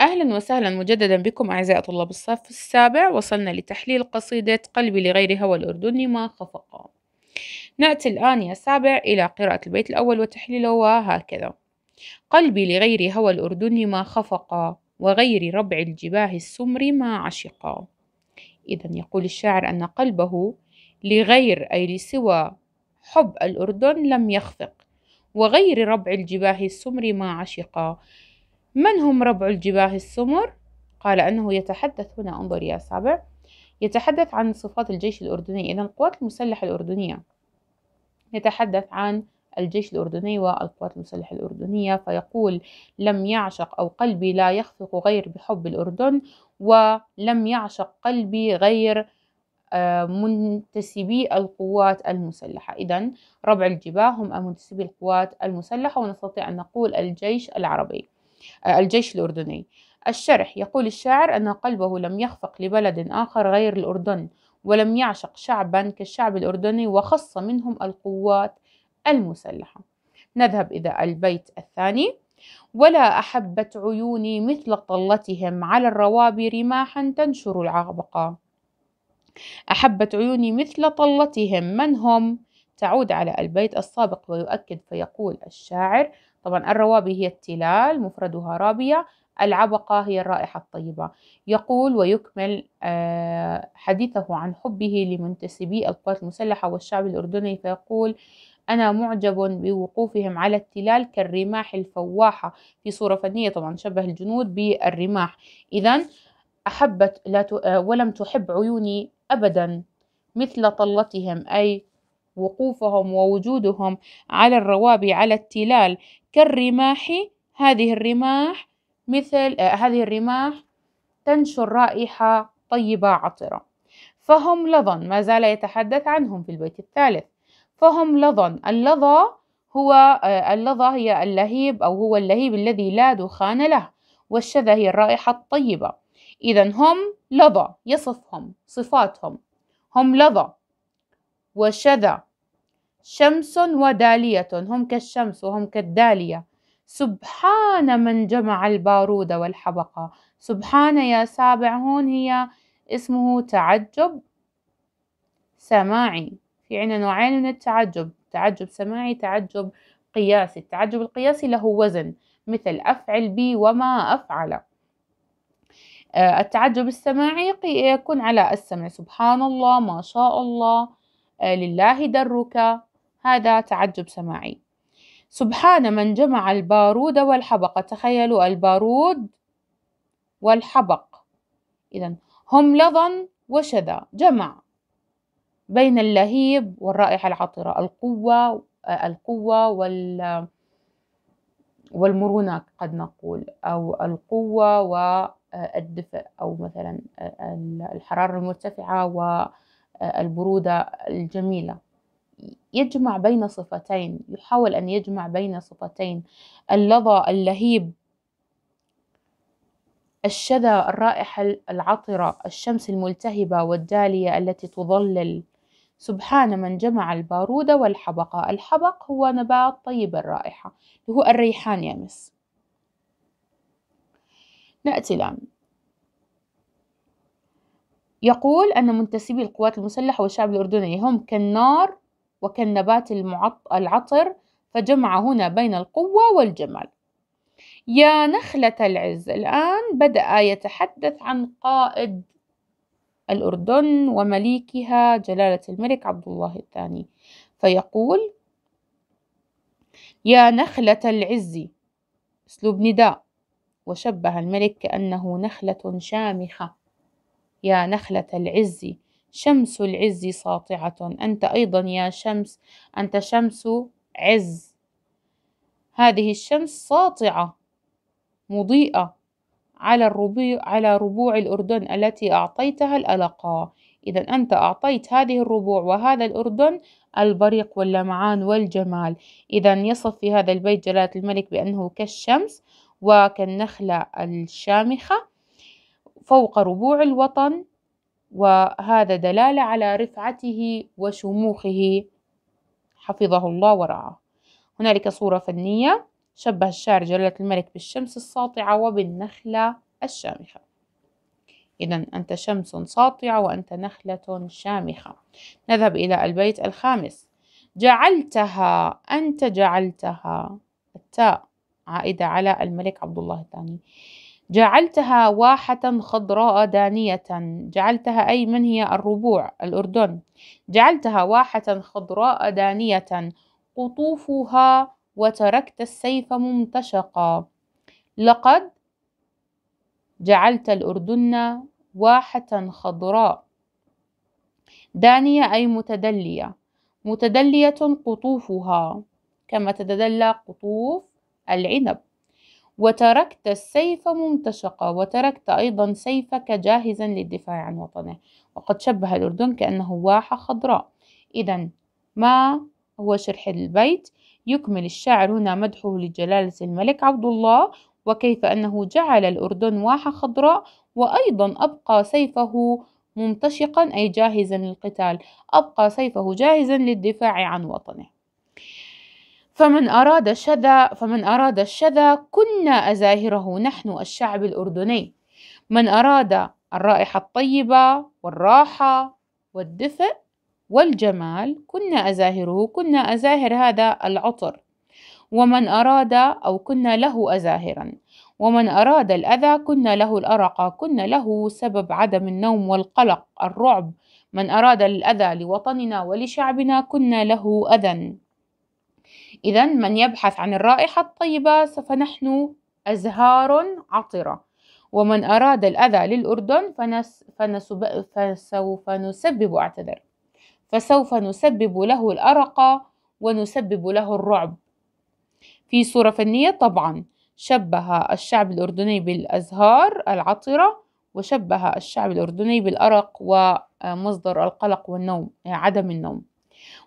أهلا وسهلا مجددا بكم أعزائي طلاب الصف السابع وصلنا لتحليل قصيدة قلبي لغير هوى الأردني ما خفقا نأتي الآن يا سابع إلى قراءة البيت الأول وتحليله وهكذا قلبي لغير هوى الأردن ما خفقا وغير ربع الجباه السمر ما عشقا إذا يقول الشاعر أن قلبه لغير أي لسوى حب الأردن لم يخفق وغير ربع الجباه السمر ما عشقا من هم ربع الجباه السمر؟ قال أنه يتحدث هنا انظر يا سابع يتحدث عن صفات الجيش الأردني إذا القوات المسلحة الأردنية يتحدث عن الجيش الأردني والقوات المسلحة الأردنية فيقول لم يعشق أو قلبي لا يخفق غير بحب الأردن ولم يعشق قلبي غير آه، منتسبي القوات المسلحة إذا ربع الجباه هم منتسبي القوات المسلحة ونستطيع أن نقول الجيش العربي آه، الجيش الأردني الشرح يقول الشاعر أن قلبه لم يخفق لبلد آخر غير الأردن ولم يعشق شعبا كالشعب الأردني وخص منهم القوات المسلحة نذهب إلى البيت الثاني ولا أحبت عيوني مثل طلتهم على الروابي رماحا تنشر العبقى أحبت عيوني مثل طلتهم من هم تعود على البيت السابق ويؤكد فيقول الشاعر طبعا الروابي هي التلال مفردها رابية العبقة هي الرائحة الطيبة يقول ويكمل آه، حديثه عن حبه لمنتسبي القوات المسلحة والشعب الأردني فيقول أنا معجب بوقوفهم على التلال كالرماح الفواحة في صورة فنية طبعا شبه الجنود بالرماح إذا أحبت لا آه، ولم تحب عيوني أبدا مثل طلتهم أي وقوفهم ووجودهم على الروابي على التلال كالرماح هذه الرماح مثل آه هذه الرماح تنشر رائحة طيبة عطرة فهم لظن ما زال يتحدث عنهم في البيت الثالث فهم لظن اللظى هو آه اللظى هي اللهيب أو هو اللهيب الذي لا دخان له والشذى هي الرائحة الطيبة إذا هم لظى يصفهم صفاتهم هم لظى وشذى شمس ودالية هم كالشمس وهم كالدالية سبحان من جمع البارود والحبقة سبحان يا سابع هون هي اسمه تعجب سماعي في عنا نوعين من التعجب تعجب سماعي تعجب قياسي التعجب القياسي له وزن مثل أفعل بي وما أفعل آه، التعجب السماعي يكون على السمع سبحان الله ما شاء الله آه، لله درك هذا تعجب سماعي سبحان من جمع البارود والحبق تخيلوا البارود والحبق إذا هم لظا وشذا جمع بين اللهيب والرائحة العطرة القوة القوة وال والمرونة قد نقول أو القوة والدفء آه، أو مثلا آه، الحرارة المرتفعة والبرودة آه، الجميلة يجمع بين صفتين يحاول أن يجمع بين صفتين اللظى اللهيب الشذا الرائحة العطرة الشمس الملتهبة والدالية التي تظلل سبحان من جمع البارود والحبقة الحبق هو نبات طيب الرائحة هو الريحان يمس نأتي الآن يقول أن منتسبي القوات المسلحة والشعب الأردني هم كالنار وكالنبات العطر فجمع هنا بين القوة والجمال يا نخلة العز الآن بدأ يتحدث عن قائد الأردن ومليكها جلالة الملك عبد الله الثاني فيقول يا نخلة العز أسلوب نداء وشبه الملك كأنه نخلة شامخة يا نخلة العز شمس العز ساطعة أنت أيضا يا شمس أنت شمس عز هذه الشمس ساطعة مضيئة على الربيع على ربوع الأردن التي أعطيتها الألقاء إذا أنت أعطيت هذه الربوع وهذا الأردن البريق واللمعان والجمال إذا يصف في هذا البيت جلالة الملك بأنه كالشمس وكالنخلة الشامخة فوق ربوع الوطن وهذا دلالة على رفعته وشموخه حفظه الله ورعاه هنالك صورة فنية شبه الشاعر جلالة الملك بالشمس الساطعة وبالنخلة الشامخة إذا أنت شمس ساطعة وأنت نخلة شامخة نذهب إلى البيت الخامس جعلتها أنت جعلتها التاء عائدة على الملك عبد الله الثاني جعلتها واحة خضراء دانية جعلتها أي من هي الربوع الأردن جعلتها واحة خضراء دانية قطوفها وتركت السيف ممتشقا لقد جعلت الأردن واحة خضراء دانية أي متدلية متدلية قطوفها كما تتدلى قطوف العنب وتركت السيف ممتشقا وتركت أيضا سيفك جاهزا للدفاع عن وطنه وقد شبه الأردن كأنه واحة خضراء إذا ما هو شرح البيت يكمل الشاعر هنا مدحه لجلالة الملك عبد الله وكيف أنه جعل الأردن واحة خضراء وأيضا أبقى سيفه ممتشقا أي جاهزا للقتال أبقى سيفه جاهزا للدفاع عن وطنه فمن أراد الشذا فمن أراد الشذا كنا أزاهره نحن الشعب الأردني من أراد الرائحة الطيبة والراحة والدفء والجمال كنا أزاهره كنا أزاهر هذا العطر ومن أراد أو كنا له أزاهرا ومن أراد الأذى كنا له الأرقة كنا له سبب عدم النوم والقلق الرعب من أراد الأذى لوطننا ولشعبنا كنا له أذى إذا من يبحث عن الرائحة الطيبة فنحن أزهار عطرة ومن أراد الأذى للأردن فنس فنسب فسوف نسبب أعتذر فسوف نسبب له الأرق ونسبب له الرعب في صورة فنية طبعا شبه الشعب الأردني بالأزهار العطرة وشبه الشعب الأردني بالأرق ومصدر القلق والنوم عدم النوم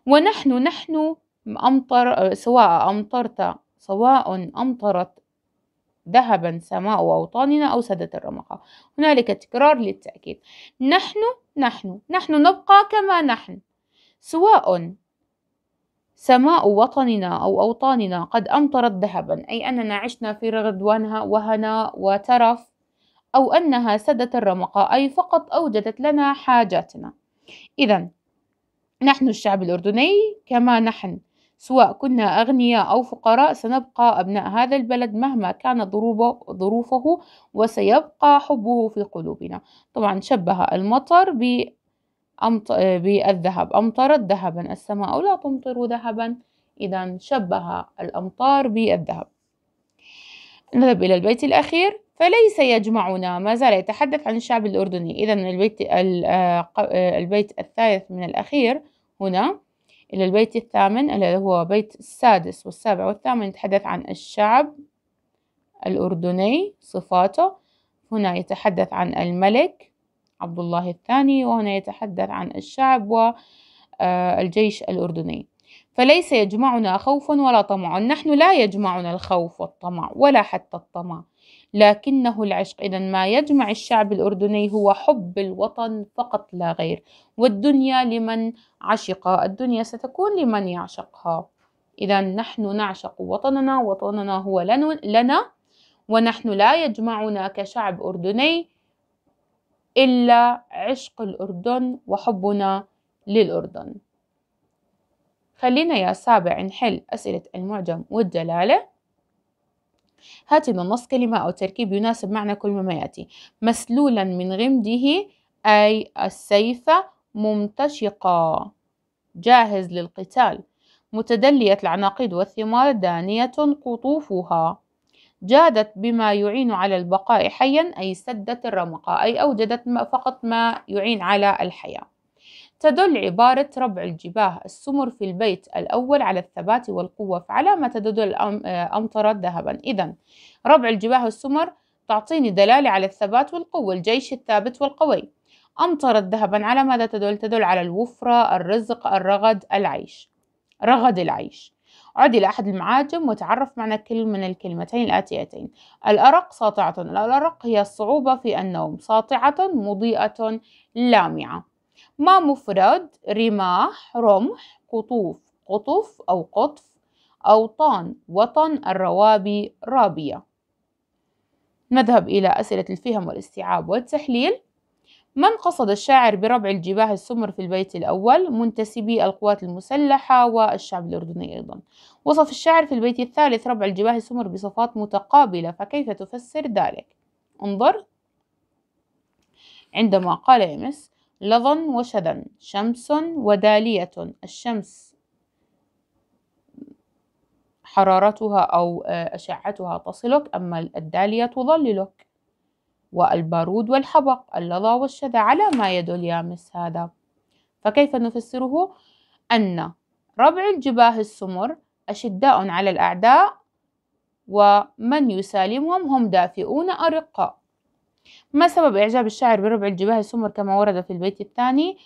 ونحن نحن أمطر سواء أمطرت سواء أمطرت ذهبا سماء أوطاننا أو سدت الرمقة هنالك تكرار للتأكيد نحن نحن نحن نبقى كما نحن سواء سماء وطننا أو أوطاننا قد أمطرت ذهبا أي أننا عشنا في رغد وهنا وترف أو أنها سدت الرمقة أي فقط أوجدت لنا حاجاتنا إذا نحن الشعب الأردني كما نحن سواء كنا أغنياء أو فقراء سنبقى أبناء هذا البلد مهما كانت ظروفه وسيبقى حبه في قلوبنا طبعا شبه المطر ب بالذهب أمطرت ذهبا السماء لا تمطر ذهبا إذا شبه الأمطار بالذهب نذهب إلى البيت الأخير فليس يجمعنا ما زال يتحدث عن الشعب الأردني إذا البيت آه، آه، البيت الثالث من الأخير هنا إلى البيت الثامن اللي هو بيت السادس والسابع والثامن يتحدث عن الشعب الأردني صفاته هنا يتحدث عن الملك عبد الله الثاني وهنا يتحدث عن الشعب والجيش الأردني فليس يجمعنا خوف ولا طمع نحن لا يجمعنا الخوف والطمع ولا حتى الطمع لكنه العشق إذا ما يجمع الشعب الأردني هو حب الوطن فقط لا غير والدنيا لمن عشق الدنيا ستكون لمن يعشقها إذا نحن نعشق وطننا وطننا هو لنا ونحن لا يجمعنا كشعب أردني إلا عشق الأردن وحبنا للأردن خلينا يا سابع نحل أسئلة المعجم والدلالة هاتي النص كلمة أو تركيب يناسب معنى كل ما يأتي مسلولا من غمده أي السيف ممتشقا جاهز للقتال متدلية العناقيد والثمار دانية قطوفها جادت بما يعين على البقاء حيا أي سدت الرمق أي أوجدت ما فقط ما يعين على الحياة تدل عبارة ربع الجباه السمر في البيت الأول على الثبات والقوة فعلى ما تدل الأمطرة آه، ذهبا إذا ربع الجباه السمر تعطيني دلالة على الثبات والقوة الجيش الثابت والقوي أمطرت ذهبا على ماذا تدل؟ تدل على الوفرة الرزق الرغد العيش رغد العيش عد إلى أحد المعاجم وتعرف معنى كل من الكلمتين الآتيتين الأرق ساطعة الأرق هي الصعوبة في النوم ساطعة مضيئة لامعة ما مفرد رماح رمح قطوف قطف أو قطف أوطان وطن الروابي رابية نذهب إلى أسئلة الفهم والاستيعاب والتحليل من قصد الشاعر بربع الجباه السمر في البيت الأول منتسبي القوات المسلحة والشعب الأردني أيضا وصف الشاعر في البيت الثالث ربع الجباه السمر بصفات متقابلة فكيف تفسر ذلك انظر عندما قال يمس لظا وشذا شمس ودالية الشمس حرارتها أو آه، أشعتها تصلك أما الدالية تظللك والبارود والحبق اللظى والشذا على ما يدل يا مس هذا فكيف نفسره أن ربع الجباه السمر أشداء على الأعداء ومن يسالمهم هم دافئون أرقاء ما سبب إعجاب الشاعر بربع الجباه السمر كما ورد في البيت الثاني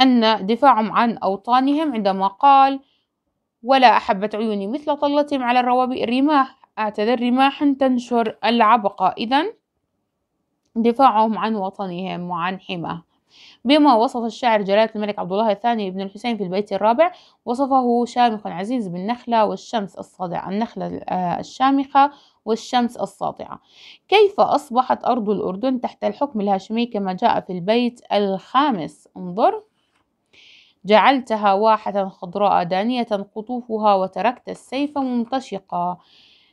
أن دفاعهم عن أوطانهم عندما قال ولا أحبت عيوني مثل طلتهم على الروابئ الرماح أعتذر رماحا تنشر العبقة إذا دفاعهم عن وطنهم وعن حماه بما وصف الشاعر جلالة الملك عبد الله الثاني ابن الحسين في البيت الرابع وصفه شامخ عزيز بالنخلة والشمس الصادعة النخلة آه، الشامخة والشمس الساطعة كيف أصبحت أرض الأردن تحت الحكم الهاشمي كما جاء في البيت الخامس انظر جعلتها واحة خضراء دانية قطوفها وتركت السيف منتشقا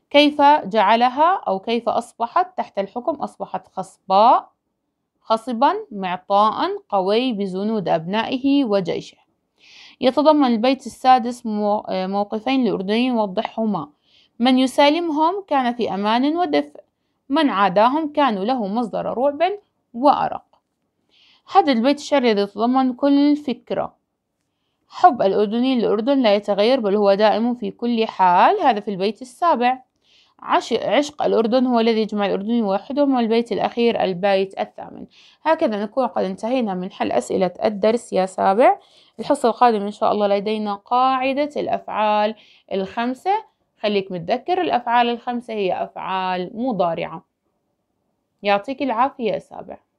كيف جعلها أو كيف أصبحت تحت الحكم أصبحت خصباء خصبا معطاء قوي بزنود أبنائه وجيشه يتضمن البيت السادس موقفين لأردنيين وضحهما من يسالمهم كان في أمان ودفء من عاداهم كانوا له مصدر رعب وأرق هذا البيت الشعري يتضمن كل فكرة حب الأردنيين للأردن لا يتغير بل هو دائم في كل حال هذا في البيت السابع عشق الأردن هو الذي يجمع الأردن وحدهم والبيت الأخير البيت الثامن هكذا نكون قد انتهينا من حل أسئلة الدرس يا سابع الحصة القادمة إن شاء الله لدينا قاعدة الأفعال الخمسة خليك متذكر الأفعال الخمسة هي أفعال مضارعة يعطيك العافية يا سابع